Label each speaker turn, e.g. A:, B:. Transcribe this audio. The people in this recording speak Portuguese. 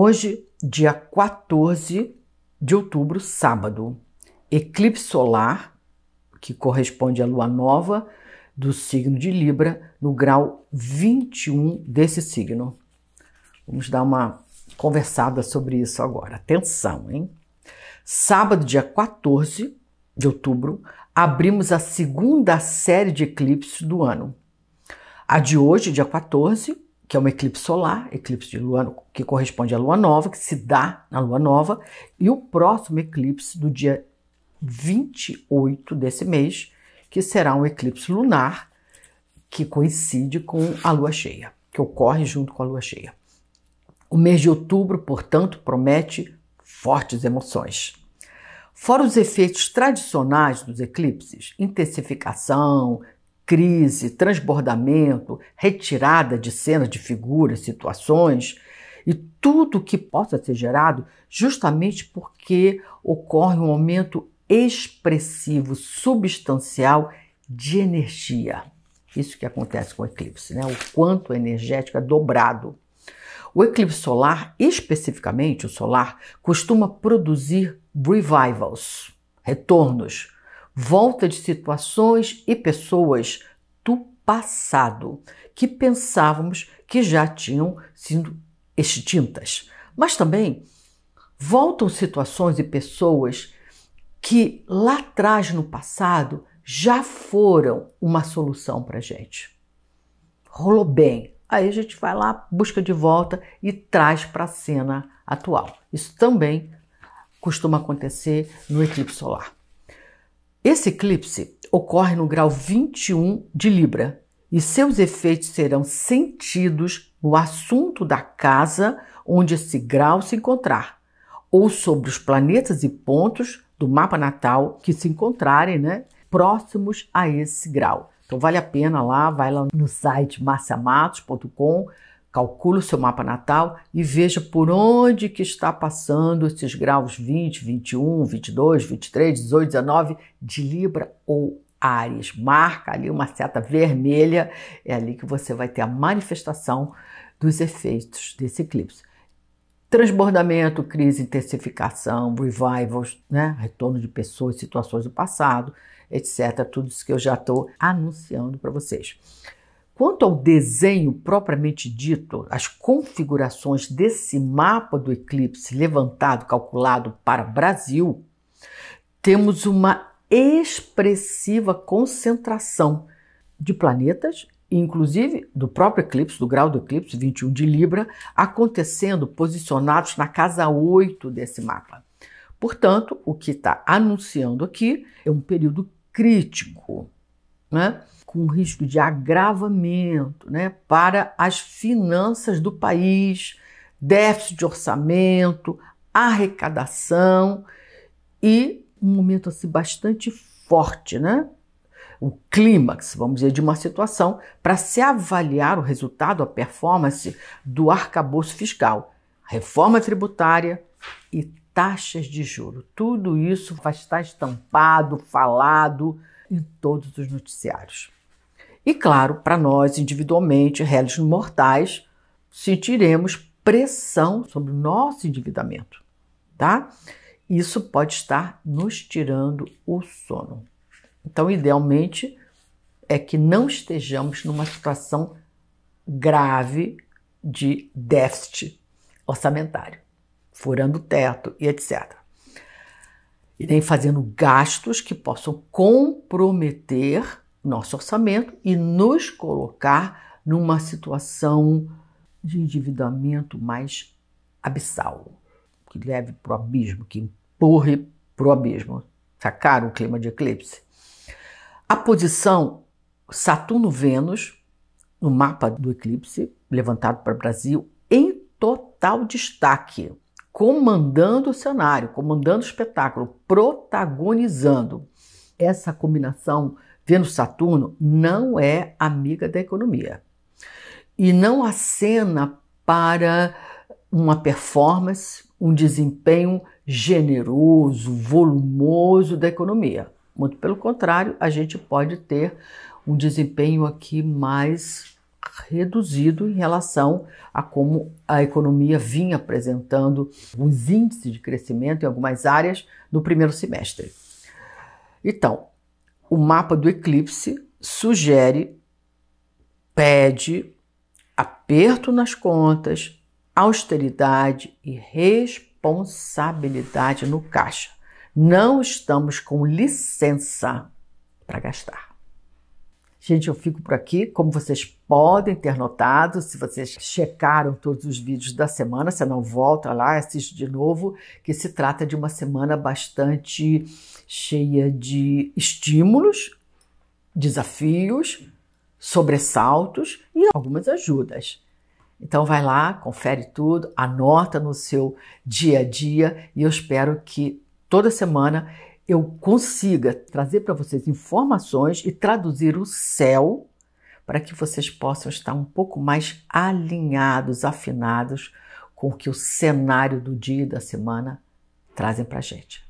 A: Hoje, dia 14 de outubro, sábado, eclipse solar, que corresponde à lua nova do signo de Libra, no grau 21 desse signo. Vamos dar uma conversada sobre isso agora. Atenção, hein? Sábado, dia 14 de outubro, abrimos a segunda série de eclipses do ano. A de hoje, dia 14, que é um eclipse solar, eclipse de lua, que corresponde à lua nova, que se dá na lua nova, e o próximo eclipse do dia 28 desse mês, que será um eclipse lunar, que coincide com a lua cheia, que ocorre junto com a lua cheia. O mês de outubro, portanto, promete fortes emoções. Fora os efeitos tradicionais dos eclipses, intensificação, crise, transbordamento, retirada de cenas, de figuras, situações e tudo que possa ser gerado justamente porque ocorre um aumento expressivo, substancial de energia. Isso que acontece com o eclipse, né? O quanto energético é dobrado. O eclipse solar, especificamente o solar, costuma produzir revivals, retornos, volta de situações e pessoas do passado que pensávamos que já tinham sido extintas. Mas também voltam situações e pessoas que lá atrás no passado já foram uma solução para a gente. Rolou bem. Aí a gente vai lá, busca de volta e traz para a cena atual. Isso também costuma acontecer no eclipse solar. Esse eclipse ocorre no grau 21 de Libra e seus efeitos serão sentidos no assunto da casa onde esse grau se encontrar, ou sobre os planetas e pontos do mapa natal que se encontrarem né, próximos a esse grau. Então vale a pena lá, vai lá no site marciamatos.com Calcule o seu mapa natal e veja por onde que está passando esses graus 20, 21, 22, 23, 18, 19 de Libra ou Ares. Marca ali uma seta vermelha, é ali que você vai ter a manifestação dos efeitos desse eclipse. Transbordamento, crise, intensificação, revivals, né? retorno de pessoas, situações do passado, etc. Tudo isso que eu já estou anunciando para vocês. Quanto ao desenho propriamente dito, as configurações desse mapa do eclipse levantado, calculado para Brasil, temos uma expressiva concentração de planetas, inclusive do próprio eclipse, do grau do eclipse 21 de Libra, acontecendo posicionados na casa 8 desse mapa. Portanto, o que está anunciando aqui é um período crítico né? com risco de agravamento né? para as finanças do país, déficit de orçamento, arrecadação e um momento assim bastante forte, né? o clímax, vamos dizer, de uma situação para se avaliar o resultado, a performance do arcabouço fiscal, reforma tributária e taxas de juro. Tudo isso vai estar estampado, falado em todos os noticiários. E claro, para nós individualmente, réis mortais, sentiremos pressão sobre o nosso endividamento, tá? Isso pode estar nos tirando o sono. Então, idealmente, é que não estejamos numa situação grave de déficit orçamentário, furando o teto e etc e nem fazendo gastos que possam comprometer nosso orçamento e nos colocar numa situação de endividamento mais abissal, que leve para o abismo, que empurre para o abismo. Sacaram o clima de eclipse? A posição Saturno-Vênus no mapa do eclipse, levantado para o Brasil, em total destaque comandando o cenário, comandando o espetáculo, protagonizando. Essa combinação Vênus-Saturno não é amiga da economia e não acena para uma performance, um desempenho generoso, volumoso da economia. Muito pelo contrário, a gente pode ter um desempenho aqui mais reduzido em relação a como a economia vinha apresentando os índices de crescimento em algumas áreas no primeiro semestre. Então, o mapa do eclipse sugere, pede aperto nas contas, austeridade e responsabilidade no caixa. Não estamos com licença para gastar. Gente, eu fico por aqui. Como vocês podem ter notado, se vocês checaram todos os vídeos da semana, se não volta lá, assiste de novo, que se trata de uma semana bastante cheia de estímulos, desafios, sobressaltos e algumas ajudas. Então vai lá, confere tudo, anota no seu dia a dia e eu espero que toda semana eu consiga trazer para vocês informações e traduzir o céu para que vocês possam estar um pouco mais alinhados, afinados com o que o cenário do dia e da semana trazem para a gente.